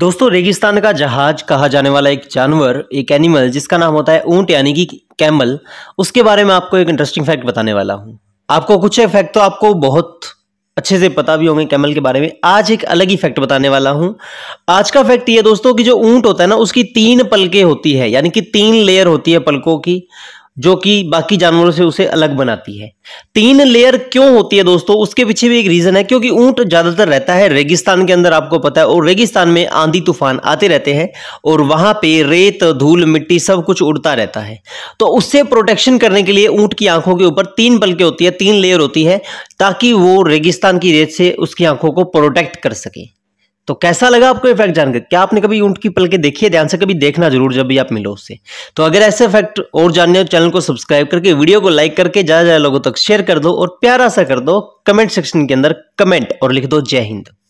दोस्तों रेगिस्तान का जहाज कहा जाने वाला एक जानवर एक एनिमल जिसका नाम होता है ऊंट यानी कि कैमल उसके बारे में आपको एक इंटरेस्टिंग फैक्ट बताने वाला हूं आपको कुछ फैक्ट तो आपको बहुत अच्छे से पता भी होंगे कैमल के बारे में आज एक अलग ही फैक्ट बताने वाला हूं आज का फैक्ट ये दोस्तों कि जो ऊंट होता है ना उसकी तीन पलके होती है यानी कि तीन लेयर होती है पलकों की जो कि बाकी जानवरों से उसे अलग बनाती है तीन लेयर क्यों होती है दोस्तों उसके पीछे भी एक रीजन है क्योंकि ऊंट ज्यादातर रहता है रेगिस्तान के अंदर आपको पता है और रेगिस्तान में आंधी तूफान आते रहते हैं और वहां पे रेत धूल मिट्टी सब कुछ उड़ता रहता है तो उससे प्रोटेक्शन करने के लिए ऊंट की आंखों के ऊपर तीन पलके होती है तीन लेयर होती है ताकि वो रेगिस्तान की रेत से उसकी आंखों को प्रोटेक्ट कर सके तो कैसा लगा आपको ये फैक्ट जानकर क्या आपने कभी ऊंट की पलके देखी है ध्यान से कभी देखना जरूर जब भी आप मिलो उससे तो अगर ऐसे फैक्ट और जानने हो चैनल को सब्सक्राइब करके वीडियो को लाइक करके ज़्यादा ज़्यादा लोगों तक शेयर कर दो और प्यारा सा कर दो कमेंट सेक्शन के अंदर कमेंट और लिख दो जय हिंद